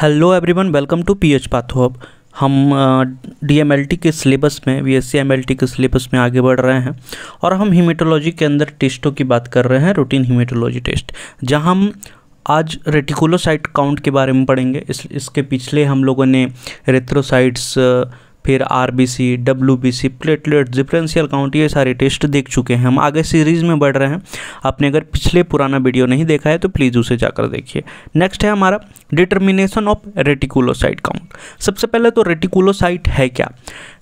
hello everyone welcome to P H path hub हम DMLT के syllabus में वी एस के सिलेबस में आगे बढ़ रहे हैं और हम हीमेटोलॉजी के अंदर टेस्टों की बात कर रहे हैं रूटीन हीमेटोलॉजी टेस्ट जहां हम आज रेटिकुलोसाइट काउंट के बारे में पढ़ेंगे इस इसके पिछले हम लोगों ने रेथ्रोसाइट्स फिर R B C W B C platelet differential count ये सारे टेस्ट देख चुके हैं हम आगे सीरीज़ में बढ़ रहे हैं आपने अगर पिछले पुराना वीडियो नहीं देखा है तो प्लीज़ उसे जाकर देखिए नेक्स्ट है हमारा डिटर्मिनेशन ऑफ रेटिकुलोसाइट काउंट सबसे पहले तो रेटिकुलोसाइट है क्या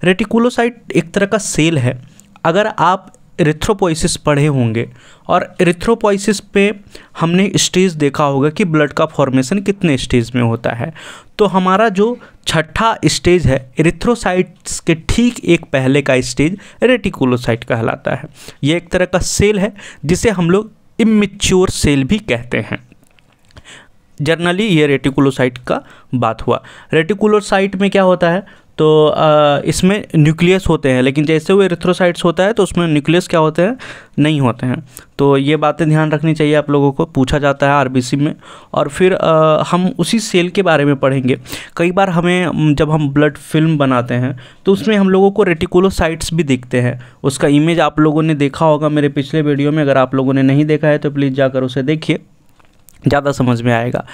रेटिकुलोसाइट एक तरह का सेल है अगर आप एरिथ्रोपोइसिस पढ़े होंगे और एरिथ्रोपोइसिस पे हमने स्टेज देखा होगा कि ब्लड का फॉर्मेशन कितने स्टेज में होता है तो हमारा जो छठा स्टेज है एरिथ्रोसाइट्स के ठीक एक पहले का स्टेज रेटिकुलोसाइट कहलाता है ये एक तरह का सेल है जिसे हम लोग इमेच्योर सेल भी कहते हैं जर्नली ये रेटिकुलोसाइट का बात हुआ रेटिकुलोसाइट में क्या होता है तो इसमें न्यूक्लियस होते हैं लेकिन जैसे वो एरिथ्रोसाइट्स होता है तो उसमें न्यूक्लियस क्या होते हैं नहीं होते हैं तो ये बातें ध्यान रखनी चाहिए आप लोगों को पूछा जाता है आरबीसी में और फिर आ, हम उसी सेल के बारे में पढ़ेंगे कई बार हमें जब हम ब्लड फिल्म बनाते हैं तो उसमें हम लोगों को रेटिकुलोसाइट्स भी दिखते हैं उसका इमेज आप लोगों ने देखा होगा मेरे पिछले वीडियो में अगर आप लोगों ने नहीं देखा है तो प्लीज़ जाकर उसे देखिए ज़्यादा समझ में आएगा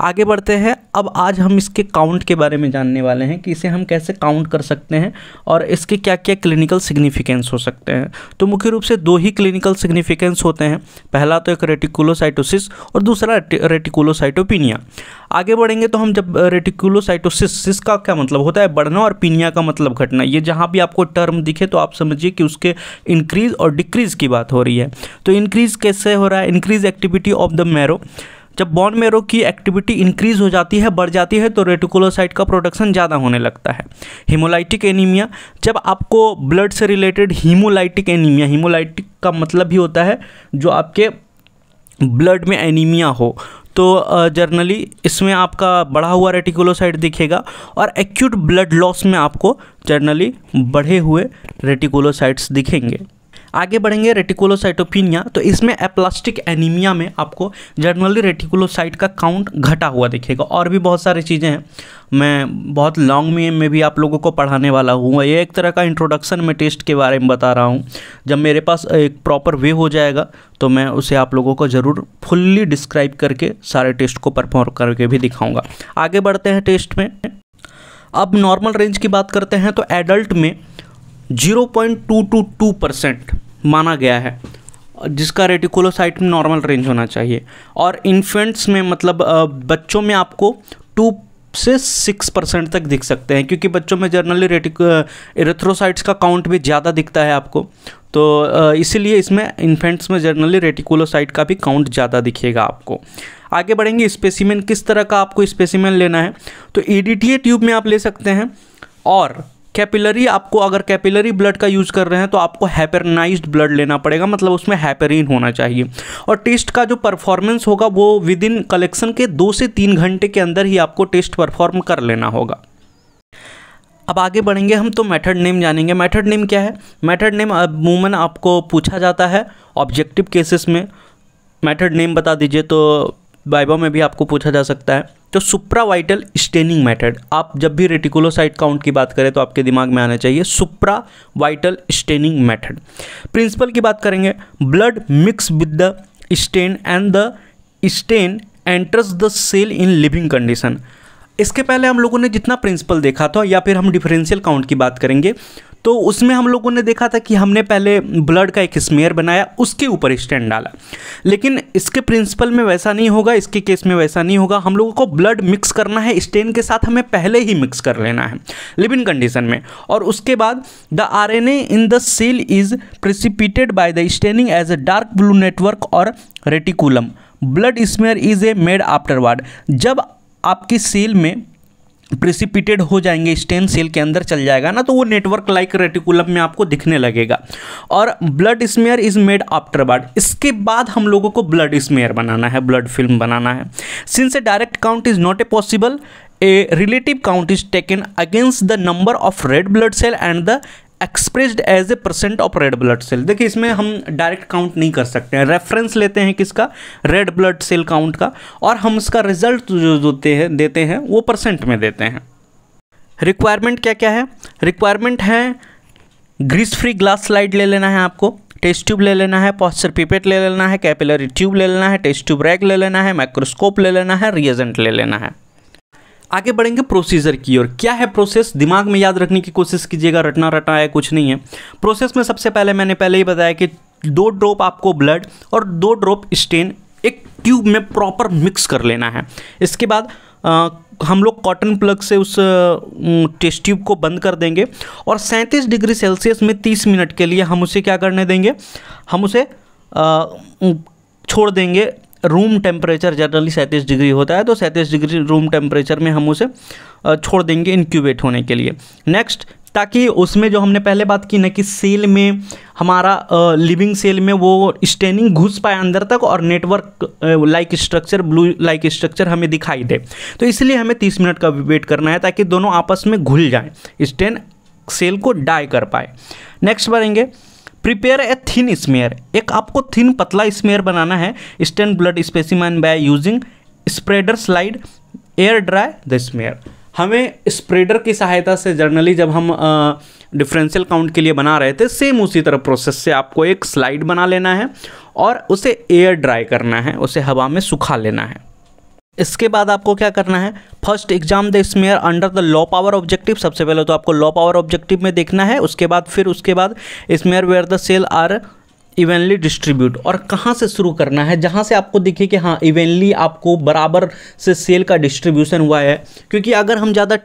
आगे बढ़ते हैं अब आज हम इसके काउंट के बारे में जानने वाले हैं कि इसे हम कैसे काउंट कर सकते हैं और इसके क्या क्या क्लिनिकल सिग्निफिकेंस हो सकते हैं तो मुख्य रूप से दो ही क्लिनिकल सिग्निफिकेंस होते हैं पहला तो एक रेटिकुलोसाइटोसिस और दूसरा रेटिकुलोसाइटोपिनिया आगे बढ़ेंगे तो हम जब रेटिकुलोसाइटोसिस का क्या मतलब होता है बढ़ना और पीनिया का मतलब घटना ये जहाँ भी आपको टर्म दिखे तो आप समझिए कि उसके इंक्रीज और डिक्रीज की बात हो रही है तो इंक्रीज कैसे हो रहा है increase activity of the marrow जब बॉन मेरो की एक्टिविटी इंक्रीज हो जाती है बढ़ जाती है तो रेटिकुलोसाइट का प्रोडक्शन ज़्यादा होने लगता है हीमोलाइटिक एनीमिया जब आपको ब्लड से रिलेटेड हीमोलाइटिक एनीमिया हीमोलाइटिक का मतलब ही होता है जो आपके ब्लड में एनीमिया हो तो जर्नली इसमें आपका बढ़ा हुआ रेटिकुलोसाइड दिखेगा और एक्यूट ब्लड लॉस में आपको जर्नली बढ़े हुए रेटिकुलोसाइड्स दिखेंगे आगे बढ़ेंगे रेटिकुलोसाइटोपिनिया तो इसमें एप्लास्टिक एनीमिया में आपको जनरली रेटिकुलोसाइट का काउंट घटा हुआ दिखेगा और भी बहुत सारी चीज़ें हैं मैं बहुत लॉन्ग में में भी आप लोगों को पढ़ाने वाला हूँ ये एक तरह का इंट्रोडक्शन मैं टेस्ट के बारे में बता रहा हूँ जब मेरे पास एक प्रॉपर वे हो जाएगा तो मैं उसे आप लोगों को ज़रूर फुल्ली डिस्क्राइब करके सारे टेस्ट को परफॉर्म करके भी दिखाऊँगा आगे बढ़ते हैं टेस्ट में अब नॉर्मल रेंज की बात करते हैं तो एडल्ट में 0.222 परसेंट माना गया है जिसका रेटिकुलोसाइट में नॉर्मल रेंज होना चाहिए और इन्फेंट्स में मतलब बच्चों में आपको टू से सिक्स परसेंट तक दिख सकते हैं क्योंकि बच्चों में जनरली रेटिक एरेथ्रोसाइट्स का काउंट भी ज़्यादा दिखता है आपको तो इसीलिए इसमें इन्फेंट्स में जनरली रेटिकुलोसाइट का भी काउंट ज़्यादा दिखेगा आपको आगे बढ़ेंगे स्पेसिमेन किस तरह का आपको स्पेसिमेन लेना है तो ई e ट्यूब में आप ले सकते हैं और कैपिलरी आपको अगर कैपिलरी ब्लड का यूज़ कर रहे हैं तो आपको हैपरनाइज्ड ब्लड लेना पड़ेगा मतलब उसमें हैपेरिन होना चाहिए और टेस्ट का जो परफॉर्मेंस होगा वो विद इन कलेक्शन के दो से तीन घंटे के अंदर ही आपको टेस्ट परफॉर्म कर लेना होगा अब आगे बढ़ेंगे हम तो मेथड नेम जानेंगे मेथड नेम क्या है मेथड नेम अमूमन आपको पूछा जाता है ऑब्जेक्टिव केसेस में मेथड नेम बता दीजिए तो बाइबा में भी आपको पूछा जा सकता है तो सुप्रावाइटल स्टेनिंग मेथड आप जब भी रेटिकुलोसाइट काउंट की बात करें तो आपके दिमाग में आना चाहिए सुप्रावाइटल स्टेनिंग मेथड प्रिंसिपल की बात करेंगे blood mix with the stain and the stain enters the cell in living condition इसके पहले हम लोगों ने जितना प्रिंसिपल देखा था या फिर हम डिफरेंशियल काउंट की बात करेंगे तो उसमें हम लोगों ने देखा था कि हमने पहले ब्लड का एक स्मेयर बनाया उसके ऊपर स्टैंड डाला लेकिन इसके प्रिंसिपल में वैसा नहीं होगा इसके केस में वैसा नहीं होगा हम लोगों को ब्लड मिक्स करना है स्टेन के साथ हमें पहले ही मिक्स कर लेना है लिविन कंडीशन में और उसके बाद the R in the cell is precipitated by the staining as a dark blue network और reticulum blood smear is a made ward जब आपकी सेल में प्रेसिपिटेड हो जाएंगे स्टेन सेल के अंदर चल जाएगा ना तो वो नेटवर्क लाइक रेटिकुलम में आपको दिखने लगेगा और blood smear is made afterward इसके बाद हम लोगों को ब्लड स्मेयर बनाना है ब्लड फिल्म बनाना है since a direct count is not a possible a relative count is taken against the number of red blood cell and the expressed as a percent of red blood cell देखिए इसमें हम direct count नहीं कर सकते हैं reference लेते हैं किसका रेड ब्लड सेल काउंट का और हम इसका रिजल्ट जो देते हैं देते हैं वो परसेंट में देते हैं रिक्वायरमेंट क्या क्या है रिक्वायरमेंट है ग्रीस फ्री ग्लास स्लाइड ले लेना है आपको टेस्ट ट्यूब ले लेना है पॉस्चर पिपेट ले लेना है कैपिलरी ट्यूब ले लेना है टेस्ट ट्यूब रैक ले लेना है माइक्रोस्कोप ले लेना है रिएजेंट ले लेना है आगे बढ़ेंगे प्रोसीजर की ओर क्या है प्रोसेस दिमाग में याद रखने की कोशिश कीजिएगा रटना रटना है कुछ नहीं है प्रोसेस में सबसे पहले मैंने पहले ही बताया कि दो ड्रॉप आपको ब्लड और दो ड्रॉप स्टेन एक ट्यूब में प्रॉपर मिक्स कर लेना है इसके बाद आ, हम लोग कॉटन प्लग से उस टेस्ट ट्यूब को बंद कर देंगे और सैंतीस डिग्री सेल्सियस में तीस मिनट के लिए हम उसे क्या करने देंगे हम उसे आ, छोड़ देंगे रूम टेम्परेचर जनरली सैंतीस डिग्री होता है तो सैंतीस डिग्री रूम टेम्परेचर में हम उसे छोड़ देंगे इनक्यूबेट होने के लिए नेक्स्ट ताकि उसमें जो हमने पहले बात की ना कि सेल में हमारा लिविंग सेल में वो स्टेनिंग घुस पाए अंदर तक और network like structure blue like structure हमें दिखाई दे तो इसलिए हमें तीस मिनट का वेट करना है ताकि दोनों आपस में घुल जाएँ स्टेन सेल को डाई कर पाए नेक्स्ट बढ़ेंगे प्रिपेयर ए थिन स्मेयर एक आपको थिन पतला स्मेयर बनाना है stand blood specimen by using spreader slide air dry the smear हमें स्प्रेडर की सहायता से जर्नली जब हम डिफरेंशियल काउंट के लिए बना रहे थे सेम उसी तरह प्रोसेस से आपको एक स्लाइड बना लेना है और उसे एयर ड्राई करना है उसे हवा में सुखा लेना है इसके बाद आपको क्या करना है first exam the smear under the low power objective सबसे पहले तो आपको लॉ पावर ऑब्जेक्टिव में देखना है उसके बाद फिर उसके बाद smear where the cell are evenly distribute और कहाँ से शुरू करना है जहाँ से आपको दिखे कि हाँ इवेंटली आपको बराबर से सेल का डिस्ट्रीब्यूशन हुआ है क्योंकि अगर हम ज़्यादा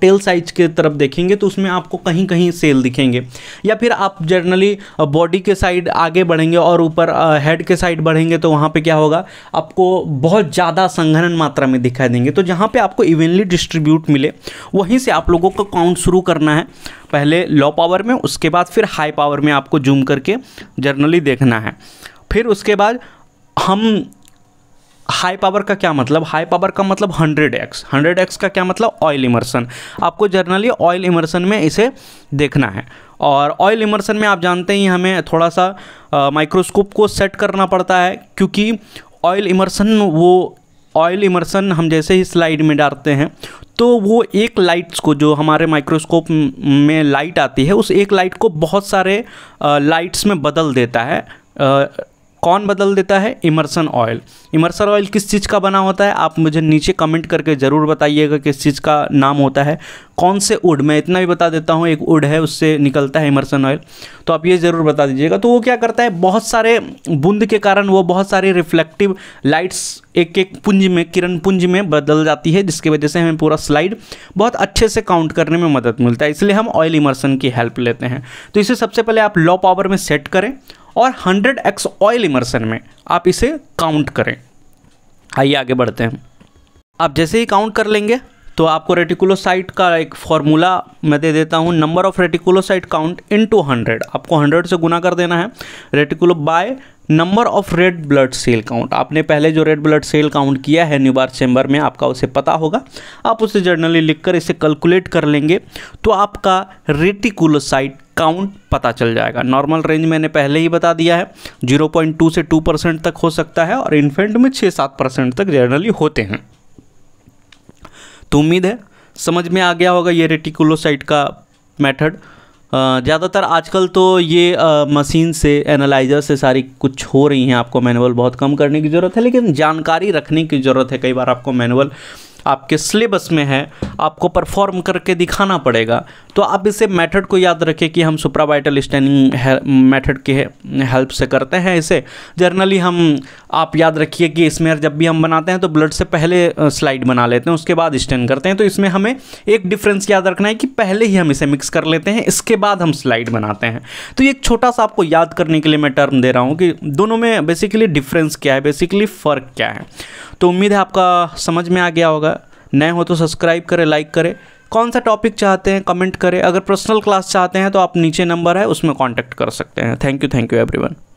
टेल साइज के तरफ देखेंगे तो उसमें आपको कहीं कहीं सेल दिखेंगे या फिर आप जनरली बॉडी के साइड आगे बढ़ेंगे और ऊपर हेड के साइड बढ़ेंगे तो वहाँ पर क्या होगा आपको बहुत ज़्यादा संघनन मात्रा में दिखाई देंगे तो जहाँ पर आपको इवेंटली डिस्ट्रीब्यूट मिले वहीं से आप लोगों का काउंट शुरू करना है पहले लो पावर में उसके बाद फिर हाई पावर में आपको जूम करके जर्नली देखना है फिर उसके बाद हम हाई पावर का क्या मतलब हाई पावर का मतलब 100x 100x का क्या मतलब ऑयल इमर्सन आपको जर्नली ऑयल इमर्सन में इसे देखना है और ऑयल इमर्सन में आप जानते ही हमें थोड़ा सा माइक्रोस्कोप को सेट करना पड़ता है क्योंकि ऑयल इमर्सन वो ऑयल इमर्सन हम जैसे ही स्लाइड में डालते हैं तो वो एक लाइट्स को जो हमारे माइक्रोस्कोप में लाइट आती है उस एक लाइट को बहुत सारे लाइट्स में बदल देता है कौन बदल देता है इमर्सन ऑयल इमर्सन ऑयल किस चीज़ का बना होता है आप मुझे नीचे कमेंट करके ज़रूर बताइएगा किस चीज़ का नाम होता है कौन से उड मैं इतना भी बता देता हूँ एक उड है उससे निकलता है इमर्सन ऑयल तो आप ये ज़रूर बता दीजिएगा तो वो क्या करता है बहुत सारे बूंद के कारण वो बहुत सारे रिफ्लेक्टिव लाइट्स एक एक पुंज में किरण पुंज में बदल जाती है जिसकी वजह से हमें पूरा स्लाइड बहुत अच्छे से काउंट करने में मदद मिलता है इसलिए हम ऑयल इमर्सन की हेल्प लेते हैं तो इसे सबसे पहले आप लो पावर में सेट करें और 100x एक्स ऑयल इमर्सन में आप इसे काउंट करें आइए आगे बढ़ते हैं आप जैसे ही काउंट कर लेंगे तो आपको रेटिकुलोसाइट का एक फॉर्मूला मैं दे देता हूँ number of reticulocyte count into hundred आपको हंड्रेड से गुना कर देना है reticulo by number of red blood cell count आपने पहले जो रेड ब्लड सेल काउंट किया है न्यूबार चेंबर में आपका उसे पता होगा आप उसे जर्नली लिखकर इसे कैलकुलेट कर लेंगे तो आपका रेटिकुलोसाइट काउंट पता चल जाएगा नॉर्मल रेंज मैंने पहले ही बता दिया है 0.2 से 2 परसेंट तक हो सकता है और इन्फेंट में 6-7 परसेंट तक जनरली होते हैं तो उम्मीद है समझ में आ गया होगा ये रेटिकुलोसाइट का मेथड ज़्यादातर आजकल तो ये आ, मशीन से एनालाइजर से सारी कुछ हो रही हैं आपको मैनुअल बहुत कम करने की ज़रूरत है लेकिन जानकारी रखने की ज़रूरत है कई बार आपको मैनुअल आपके सिलेबस में है आपको परफॉर्म करके दिखाना पड़ेगा तो आप इसे मेथड को याद रखें कि हम सुप्रावाइटल स्टैंडिंग मेथड के हेल्प से करते हैं इसे जर्नली हम आप याद रखिए कि इसमें जब भी हम बनाते हैं तो ब्लड से पहले स्लाइड बना लेते हैं उसके बाद स्टैंड करते हैं तो इसमें हमें एक डिफरेंस याद रखना है कि पहले ही हम इसे मिक्स कर लेते हैं इसके बाद हम स्लाइड बनाते हैं तो ये एक छोटा सा आपको याद करने के लिए मैं टर्म दे रहा हूँ कि दोनों में बेसिकली डिफरेंस क्या है बेसिकली फ़र्क क्या है तो उम्मीद है आपका समझ में आ गया होगा नए हो तो सब्सक्राइब करें लाइक करें कौन सा टॉपिक चाहते हैं कमेंट करें अगर पर्सनल क्लास चाहते हैं तो आप नीचे नंबर है उसमें कॉन्टैक्ट कर सकते हैं thank you thank you every